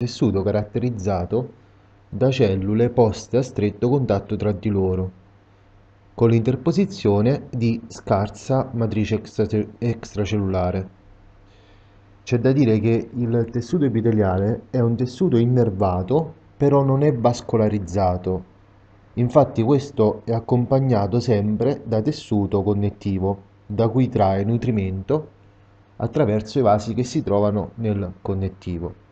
tessuto caratterizzato da cellule poste a stretto contatto tra di loro, con l'interposizione di scarsa matrice extracellulare. C'è da dire che il tessuto epiteliale è un tessuto innervato, però non è vascolarizzato. Infatti questo è accompagnato sempre da tessuto connettivo, da cui trae nutrimento attraverso i vasi che si trovano nel connettivo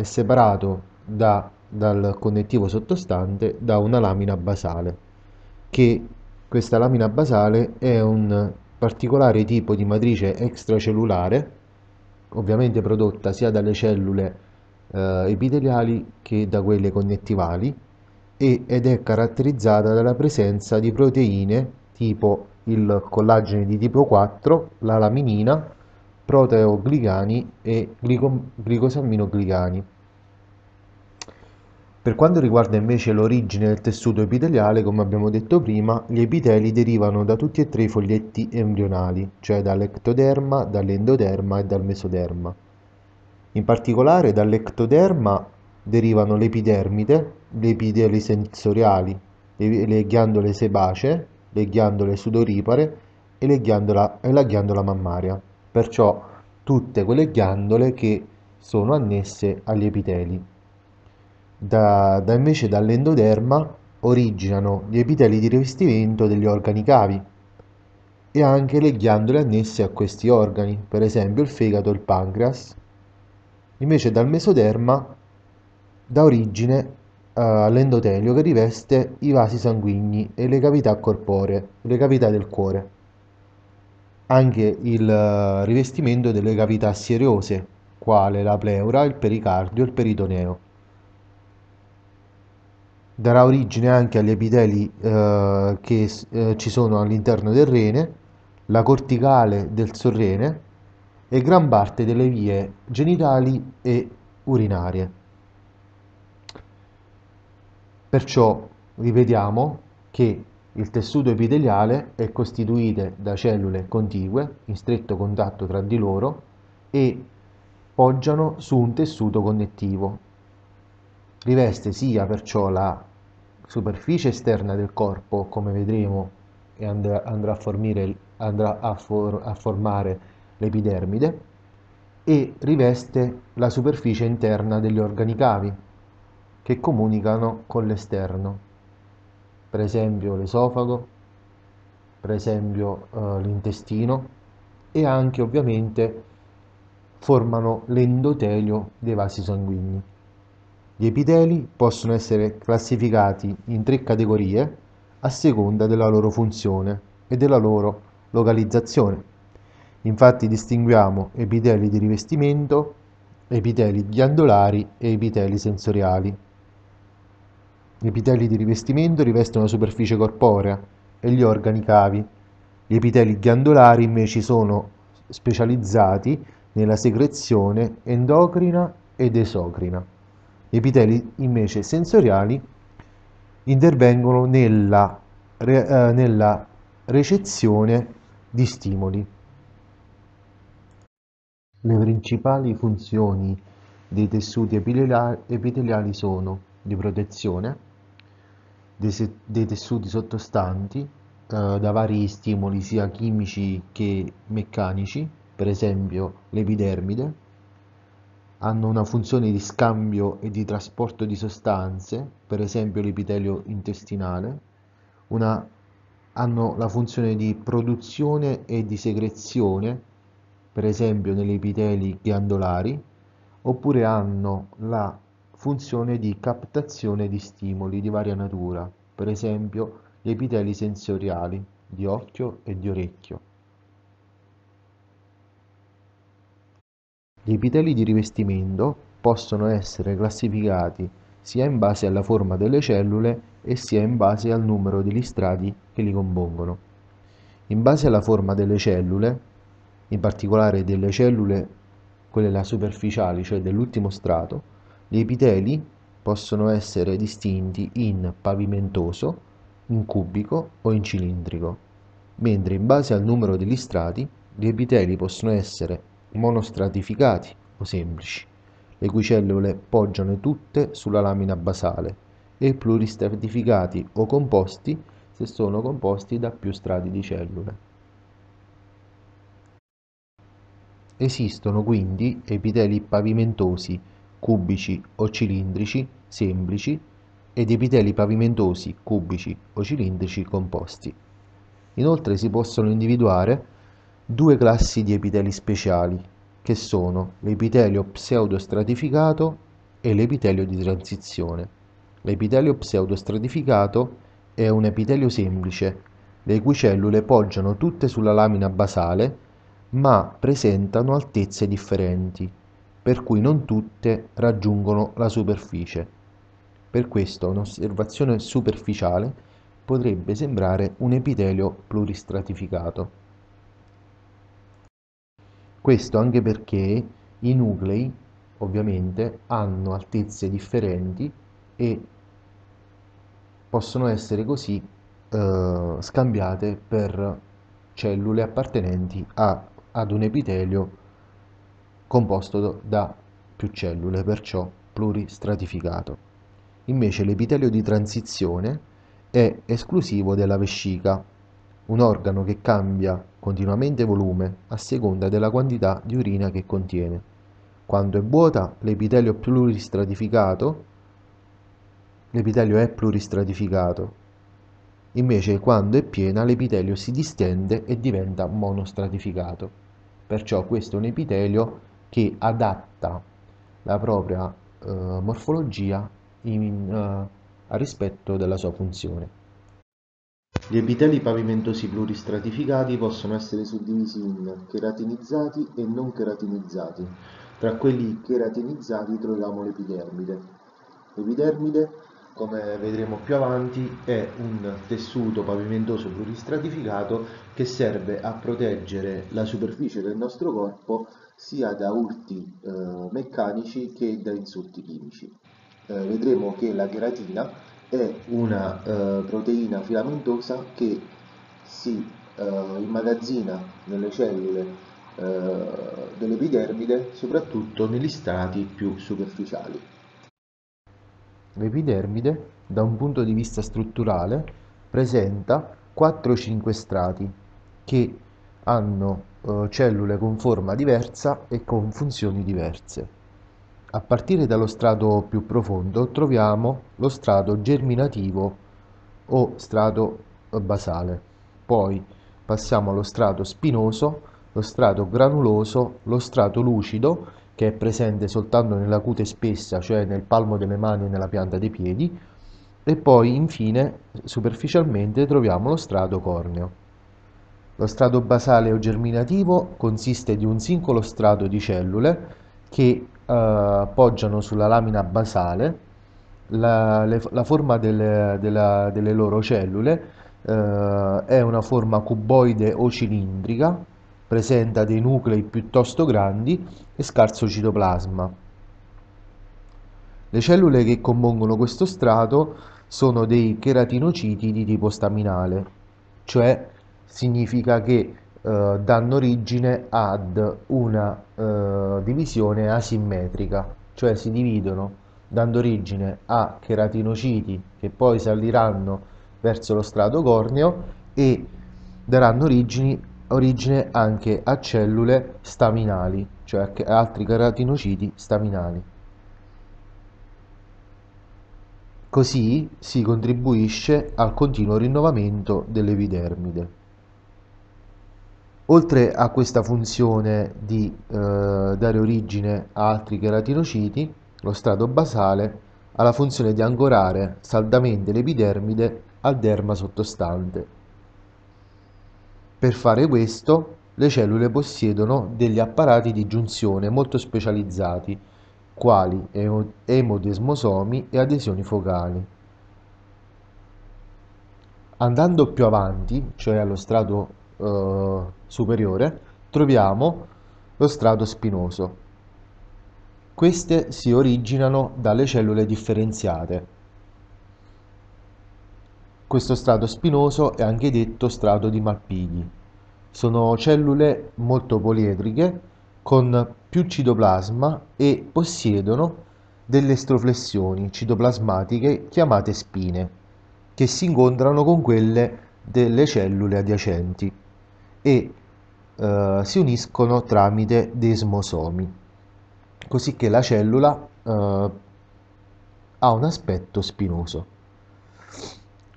è separato da, dal connettivo sottostante da una lamina basale, che questa lamina basale è un particolare tipo di matrice extracellulare, ovviamente prodotta sia dalle cellule eh, epiteliali che da quelle connettivali, e, ed è caratterizzata dalla presenza di proteine tipo il collagene di tipo 4, la laminina, proteoglicani e glico, glicosamminoglicani. Per quanto riguarda invece l'origine del tessuto epiteliale, come abbiamo detto prima, gli epiteli derivano da tutti e tre i foglietti embrionali, cioè dall'ectoderma, dall'endoderma e dal mesoderma. In particolare dall'ectoderma derivano l'epidermide, le epiteli sensoriali, le, ghiandole sebacee, le ghiandole sudoripare e, ghiandola, e la ghiandola mammaria, perciò tutte quelle ghiandole che sono annesse agli epiteli da, da invece dall'endoderma originano gli epiteli di rivestimento degli organi cavi e anche le ghiandole annesse a questi organi, per esempio il fegato e il pancreas. Invece dal mesoderma dà origine eh, all'endotelio che riveste i vasi sanguigni e le cavità corporee, le cavità del cuore. Anche il eh, rivestimento delle cavità sierose, quale la pleura, il pericardio e il peritoneo darà origine anche agli epiteli eh, che eh, ci sono all'interno del rene, la corticale del sorrene e gran parte delle vie genitali e urinarie. Perciò ripetiamo che il tessuto epiteliale è costituito da cellule contigue in stretto contatto tra di loro e poggiano su un tessuto connettivo. Riveste sia perciò la superficie esterna del corpo, come vedremo, e andrà, andrà, a, formire, andrà a, for, a formare l'epidermide, e riveste la superficie interna degli organi cavi, che comunicano con l'esterno, per esempio l'esofago, per esempio eh, l'intestino, e anche ovviamente formano l'endotelio dei vasi sanguigni. Gli epiteli possono essere classificati in tre categorie a seconda della loro funzione e della loro localizzazione. Infatti distinguiamo epiteli di rivestimento, epiteli ghiandolari e epiteli sensoriali. Gli epiteli di rivestimento rivestono la superficie corporea e gli organi cavi. Gli epiteli ghiandolari invece sono specializzati nella secrezione endocrina ed esocrina epiteli invece sensoriali intervengono nella, re, eh, nella recezione di stimoli. Le principali funzioni dei tessuti epiteliali sono di protezione dei, dei tessuti sottostanti eh, da vari stimoli sia chimici che meccanici, per esempio l'epidermide, hanno una funzione di scambio e di trasporto di sostanze, per esempio l'epitelio intestinale, una, hanno la funzione di produzione e di secrezione, per esempio negli epiteli ghiandolari, oppure hanno la funzione di captazione di stimoli di varia natura, per esempio gli epiteli sensoriali di occhio e di orecchio. Gli epiteli di rivestimento possono essere classificati sia in base alla forma delle cellule e sia in base al numero degli strati che li compongono. In base alla forma delle cellule, in particolare delle cellule, quelle là superficiali, cioè dell'ultimo strato, gli epiteli possono essere distinti in pavimentoso, in cubico o in cilindrico, mentre in base al numero degli strati gli epiteli possono essere monostratificati o semplici, le cui cellule poggiano tutte sulla lamina basale, e pluristratificati o composti se sono composti da più strati di cellule. Esistono quindi epiteli pavimentosi cubici o cilindrici semplici ed epiteli pavimentosi cubici o cilindrici composti. Inoltre si possono individuare due classi di epiteli speciali, che sono l'epitelio pseudostratificato e l'epitelio di transizione. L'epitelio pseudostratificato è un epitelio semplice, le cui cellule poggiano tutte sulla lamina basale, ma presentano altezze differenti, per cui non tutte raggiungono la superficie. Per questo un'osservazione superficiale potrebbe sembrare un epitelio pluristratificato. Questo anche perché i nuclei ovviamente hanno altezze differenti e possono essere così eh, scambiate per cellule appartenenti a, ad un epitelio composto da più cellule, perciò pluristratificato. Invece l'epitelio di transizione è esclusivo della vescica un organo che cambia continuamente volume a seconda della quantità di urina che contiene. Quando è vuota, l'epitelio pluristratificato l'epitelio è pluristratificato. Invece quando è piena l'epitelio si distende e diventa monostratificato. Perciò questo è un epitelio che adatta la propria eh, morfologia in, eh, a rispetto della sua funzione. Gli epiteli pavimentosi pluristratificati possono essere suddivisi in cheratinizzati e non cheratinizzati. Tra quelli cheratinizzati troviamo l'epidermide. L'epidermide, come vedremo più avanti, è un tessuto pavimentoso pluristratificato che serve a proteggere la superficie del nostro corpo sia da urti eh, meccanici che da insulti chimici. Eh, vedremo che la cheratina è una eh, proteina filamentosa che si eh, immagazzina nelle cellule eh, dell'epidermide, soprattutto negli strati più superficiali. L'epidermide, da un punto di vista strutturale, presenta 4-5 strati che hanno eh, cellule con forma diversa e con funzioni diverse. A partire dallo strato più profondo troviamo lo strato germinativo o strato basale, poi passiamo allo strato spinoso, lo strato granuloso, lo strato lucido che è presente soltanto nella cute spessa, cioè nel palmo delle mani e nella pianta dei piedi, e poi infine superficialmente troviamo lo strato corneo. Lo strato basale o germinativo consiste di un singolo strato di cellule che appoggiano eh, sulla lamina basale la, le, la forma delle, della, delle, loro cellule eh, è una forma cuboide o cilindrica presenta dei nuclei piuttosto grandi e scarso citoplasma le cellule che compongono questo strato sono dei cheratinociti di tipo staminale cioè significa che eh, danno origine ad una eh, divisione asimmetrica, cioè si dividono dando origine a cheratinociti che poi saliranno verso lo strato corneo e daranno origini, origine anche a cellule staminali, cioè a altri cheratinociti staminali. Così si contribuisce al continuo rinnovamento dell'epidermide. Oltre a questa funzione di eh, dare origine a altri cheratinociti, lo strato basale ha la funzione di ancorare saldamente l'epidermide al derma sottostante. Per fare questo, le cellule possiedono degli apparati di giunzione molto specializzati, quali emodesmosomi e adesioni focali. Andando più avanti, cioè allo strato eh, superiore troviamo lo strato spinoso. Queste si originano dalle cellule differenziate. Questo strato spinoso è anche detto strato di Malpighi. Sono cellule molto poliedriche con più citoplasma e possiedono delle estroflessioni citoplasmatiche chiamate spine, che si incontrano con quelle delle cellule adiacenti e eh, si uniscono tramite desmosomi, così che la cellula eh, ha un aspetto spinoso.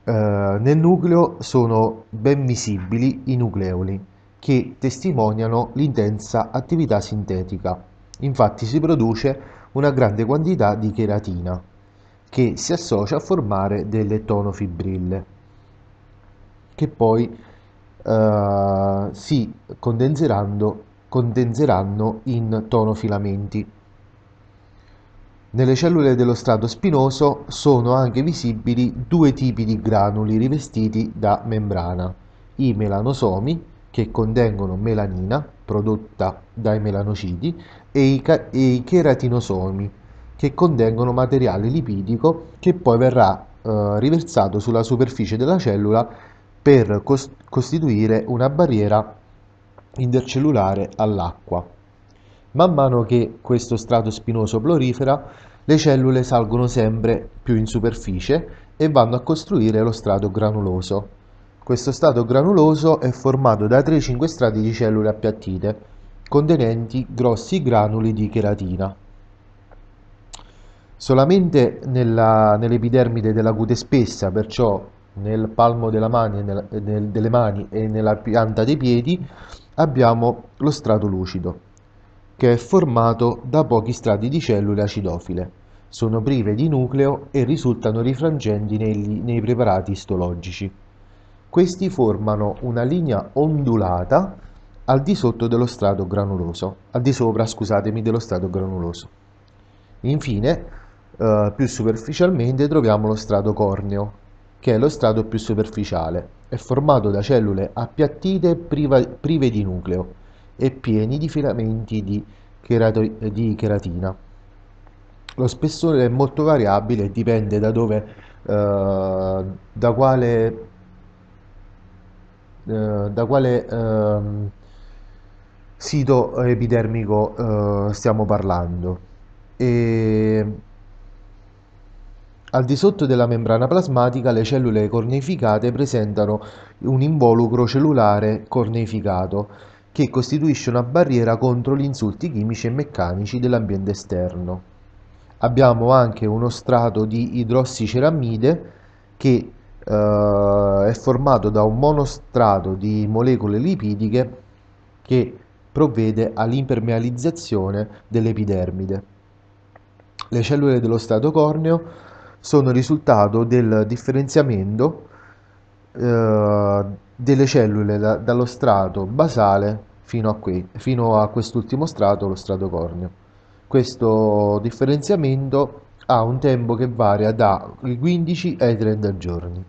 Uh, nel nucleo sono ben visibili i nucleoli che testimoniano l'intensa attività sintetica. Infatti si produce una grande quantità di cheratina che si associa a formare delle tonofibrille che poi eh, si condenseranno, condenseranno in tonofilamenti. Nelle cellule dello strato spinoso sono anche visibili due tipi di granuli rivestiti da membrana, i melanosomi che contengono melanina prodotta dai melanociti e i, e i keratinosomi che contengono materiale lipidico che poi verrà eh, riversato sulla superficie della cellula per costituire una barriera intercellulare all'acqua. Man mano che questo strato spinoso prolifera, le cellule salgono sempre più in superficie e vanno a costruire lo strato granuloso. Questo strato granuloso è formato da 3-5 strati di cellule appiattite, contenenti grossi granuli di cheratina. Solamente nell'epidermide della cute spessa, perciò nel palmo della mani, nel, nel, delle mani e nella pianta dei piedi abbiamo lo strato lucido, che è formato da pochi strati di cellule acidofile. Sono prive di nucleo e risultano rifrangenti nei, nei preparati istologici. Questi formano una linea ondulata al di sotto dello strato granuloso, al di sopra, scusatemi, dello strato granuloso. Infine, eh, più superficialmente troviamo lo strato corneo, che è lo strato più superficiale. È formato da cellule appiattite prive di nucleo e pieni di filamenti di, di cheratina. Lo spessore è molto variabile e dipende da dove, eh, da quale, eh, da quale eh, sito epidermico eh, stiamo parlando. E al di sotto della membrana plasmatica le cellule corneificate presentano un involucro cellulare corneificato che costituisce una barriera contro gli insulti chimici e meccanici dell'ambiente esterno. Abbiamo anche uno strato di idrossiceramide che eh, è formato da un monostrato di molecole lipidiche che provvede all'impermealizzazione dell'epidermide. Le cellule dello strato corneo sono il risultato del differenziamento eh, delle cellule da, dallo strato basale fino a, qui, fino a quest'ultimo strato, lo strato corneo. Questo differenziamento ha un tempo che varia dai 15 ai 30 giorni.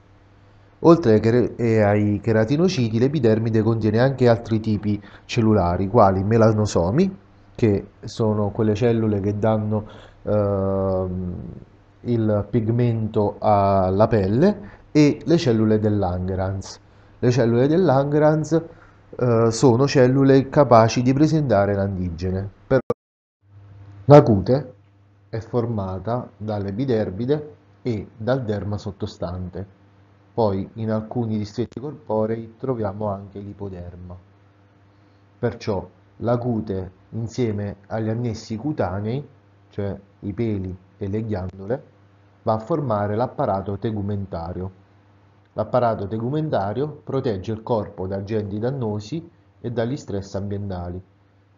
Oltre eh, ai cheratinociti, l'epidermide contiene anche altri tipi cellulari, quali melanosomi, che sono quelle cellule che danno eh, il pigmento alla pelle e le cellule del Le cellule del eh, sono cellule capaci di presentare l'antigene. la cute è formata dall'epiderbide e dal derma sottostante. Poi in alcuni distretti corporei troviamo anche l'ipoderma. Perciò la cute insieme agli annessi cutanei, cioè i peli e le ghiandole, va a formare l'apparato tegumentario. L'apparato tegumentario protegge il corpo da agenti dannosi e dagli stress ambientali,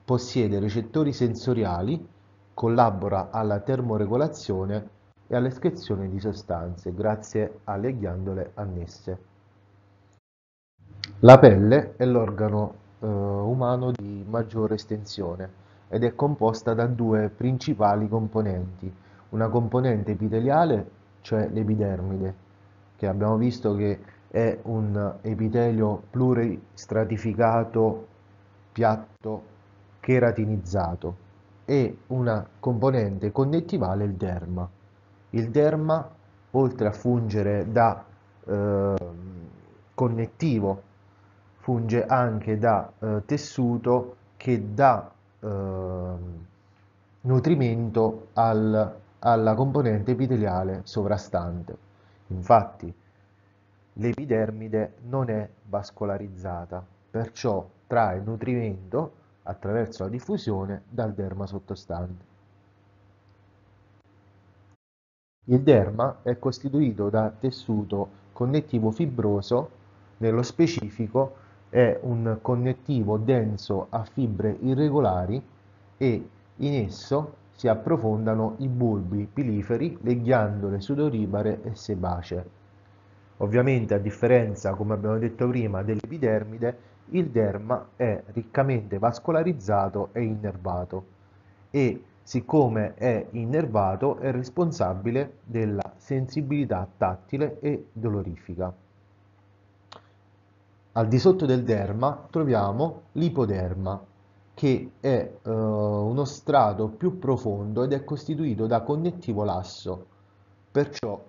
possiede recettori sensoriali, collabora alla termoregolazione e all'escrezione di sostanze grazie alle ghiandole annesse. La pelle è l'organo eh, umano di maggiore estensione ed è composta da due principali componenti, una componente epiteliale, cioè l'epidermide, che abbiamo visto che è un epitelio pluristratificato, piatto, cheratinizzato, e una componente connettivale, il derma. Il derma, oltre a fungere da eh, connettivo, funge anche da eh, tessuto che dà eh, nutrimento al alla componente epiteliale sovrastante. Infatti l'epidermide non è vascolarizzata, perciò trae nutrimento attraverso la diffusione dal derma sottostante. Il derma è costituito da tessuto connettivo fibroso, nello specifico è un connettivo denso a fibre irregolari e in esso si approfondano i bulbi piliferi, le ghiandole sudoribare e sebacee. Ovviamente, a differenza, come abbiamo detto prima, dell'epidermide, il derma è riccamente vascolarizzato e innervato e, siccome è innervato, è responsabile della sensibilità tattile e dolorifica. Al di sotto del derma troviamo l'ipoderma, che è eh, uno strato più profondo ed è costituito da connettivo lasso, perciò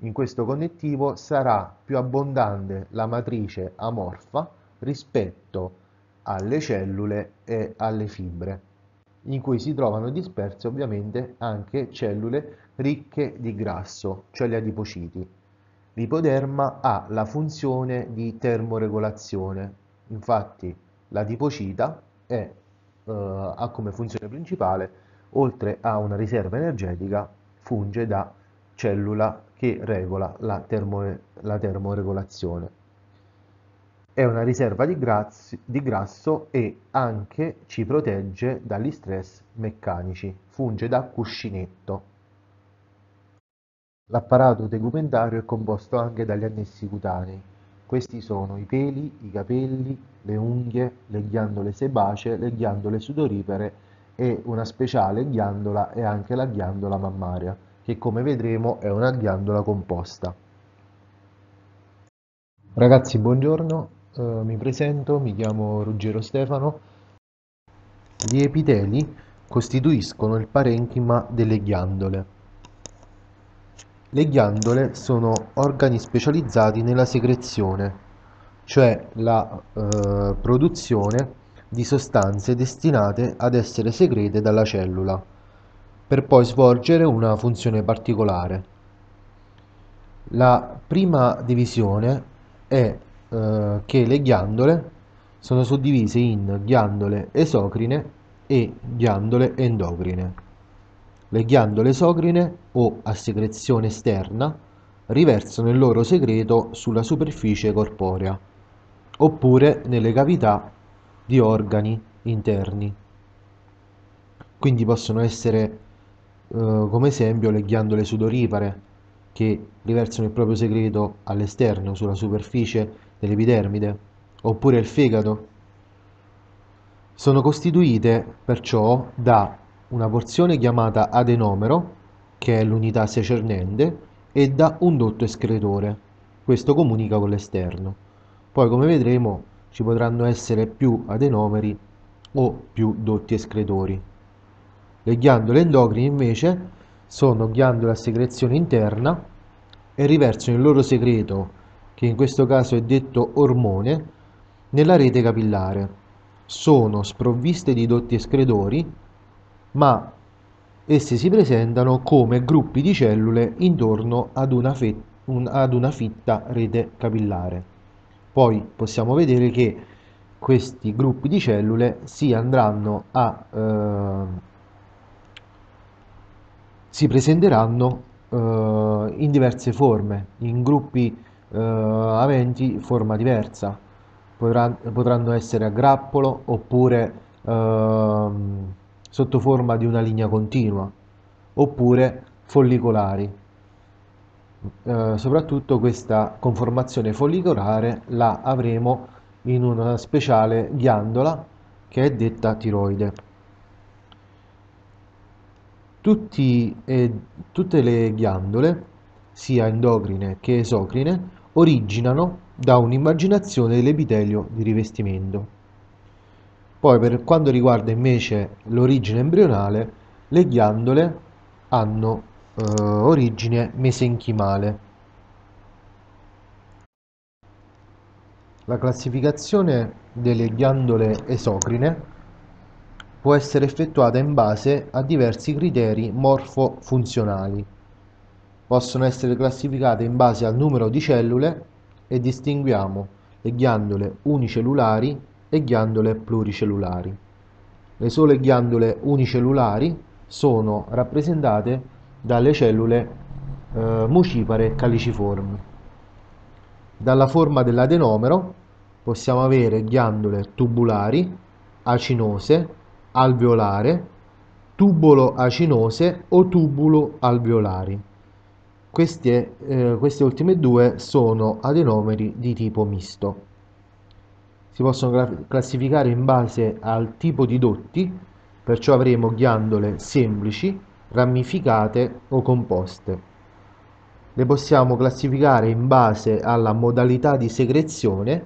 in questo connettivo sarà più abbondante la matrice amorfa rispetto alle cellule e alle fibre, in cui si trovano disperse ovviamente anche cellule ricche di grasso, cioè gli adipociti. L'ipoderma ha la funzione di termoregolazione, infatti l'adipocita è eh, ha come funzione principale, oltre a una riserva energetica, funge da cellula che regola la, termo, la termoregolazione. È una riserva di, grazzi, di grasso e anche ci protegge dagli stress meccanici, funge da cuscinetto. L'apparato tegumentario è composto anche dagli annessi cutanei, questi sono i peli, i capelli, le unghie, le ghiandole sebacee, le ghiandole sudoripere e una speciale ghiandola è anche la ghiandola mammaria, che come vedremo è una ghiandola composta. Ragazzi, buongiorno, eh, mi presento, mi chiamo Ruggero Stefano. Gli epiteli costituiscono il parenchima delle ghiandole. Le ghiandole sono organi specializzati nella secrezione, cioè la eh, produzione di sostanze destinate ad essere segrete dalla cellula, per poi svolgere una funzione particolare. La prima divisione è eh, che le ghiandole sono suddivise in ghiandole esocrine e ghiandole endocrine. Le ghiandole esocrine o a secrezione esterna riversano il loro segreto sulla superficie corporea oppure nelle cavità di organi interni. Quindi possono essere eh, come esempio le ghiandole sudoripare che riversano il proprio segreto all'esterno sulla superficie dell'epidermide oppure il fegato. Sono costituite perciò da una porzione chiamata adenomero, che è l'unità secernente, e da un dotto escretore. Questo comunica con l'esterno. Poi, come vedremo, ci potranno essere più adenomeri o più dotti escretori. Le ghiandole endocrine, invece, sono ghiandole a secrezione interna e riversano il loro segreto, che in questo caso è detto ormone, nella rete capillare. Sono sprovviste di dotti escretori ma esse si presentano come gruppi di cellule intorno ad una, un, ad una fitta rete capillare. Poi possiamo vedere che questi gruppi di cellule si andranno a eh, si presenteranno eh, in diverse forme, in gruppi eh, aventi forma diversa. Potranno, potranno essere a grappolo oppure ehm, sotto forma di una linea continua, oppure follicolari. Eh, soprattutto questa conformazione follicolare la avremo in una speciale ghiandola che è detta tiroide. Tutti, eh, tutte le ghiandole, sia endocrine che esocrine, originano da un'immaginazione dell'epitelio di rivestimento. Poi per quanto riguarda invece l'origine embrionale, le ghiandole hanno eh, origine mesenchimale. La classificazione delle ghiandole esocrine può essere effettuata in base a diversi criteri morfo-funzionali. Possono essere classificate in base al numero di cellule e distinguiamo le ghiandole unicellulari e ghiandole pluricellulari. Le sole ghiandole unicellulari sono rappresentate dalle cellule eh, mucipare caliciformi. Dalla forma dell'adenomero possiamo avere ghiandole tubulari, acinose, alveolare, tubolo acinose o tubulo alveolari. Queste, eh, queste ultime due sono adenomeri di tipo misto si possono classificare in base al tipo di dotti, perciò avremo ghiandole semplici, ramificate o composte. Le possiamo classificare in base alla modalità di secrezione,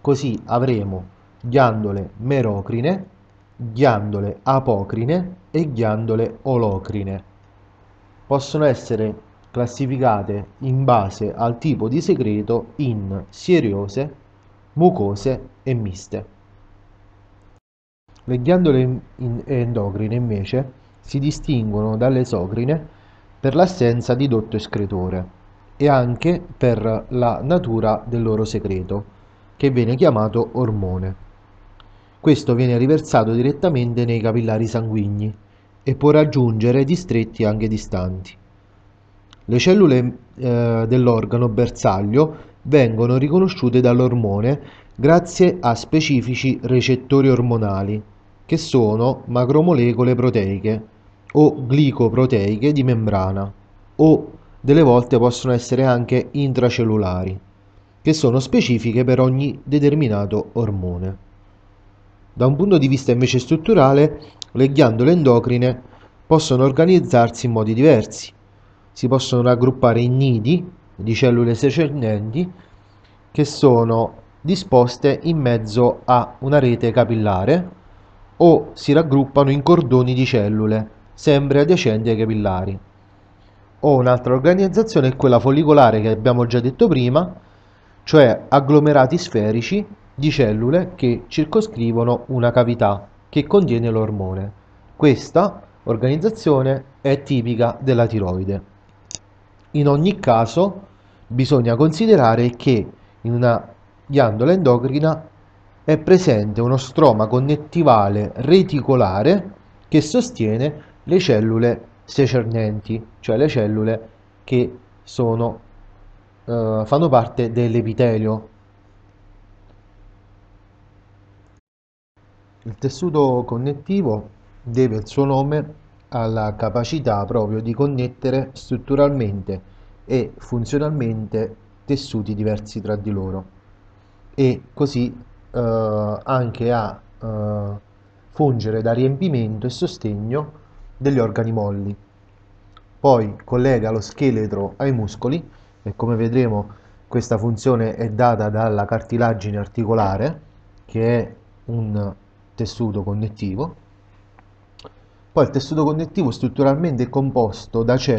così avremo ghiandole merocrine, ghiandole apocrine e ghiandole olocrine. Possono essere classificate in base al tipo di segreto in seriose mucose e miste. Le ghiandole endocrine invece si distinguono dalle esocrine per l'assenza di dotto escretore e anche per la natura del loro secreto, che viene chiamato ormone. Questo viene riversato direttamente nei capillari sanguigni e può raggiungere distretti anche distanti. Le cellule eh, dell'organo bersaglio vengono riconosciute dall'ormone grazie a specifici recettori ormonali, che sono macromolecole proteiche o glicoproteiche di membrana o delle volte possono essere anche intracellulari, che sono specifiche per ogni determinato ormone. Da un punto di vista invece strutturale, le ghiandole endocrine possono organizzarsi in modi diversi. Si possono raggruppare in nidi di cellule secernenti che sono disposte in mezzo a una rete capillare o si raggruppano in cordoni di cellule, sempre adiacenti ai capillari. O un'altra organizzazione è quella follicolare che abbiamo già detto prima, cioè agglomerati sferici di cellule che circoscrivono una cavità che contiene l'ormone. Questa organizzazione è tipica della tiroide. In ogni caso, bisogna considerare che in una ghiandola endocrina è presente uno stroma connettivale reticolare che sostiene le cellule secernenti, cioè le cellule che sono, eh, fanno parte dell'epitelio. Il tessuto connettivo deve il suo nome alla capacità proprio di connettere strutturalmente e funzionalmente tessuti diversi tra di loro e così eh, anche a eh, fungere da riempimento e sostegno degli organi molli. Poi collega lo scheletro ai muscoli e come vedremo questa funzione è data dalla cartilagine articolare che è un tessuto connettivo. Poi il tessuto connettivo strutturalmente è composto da cellule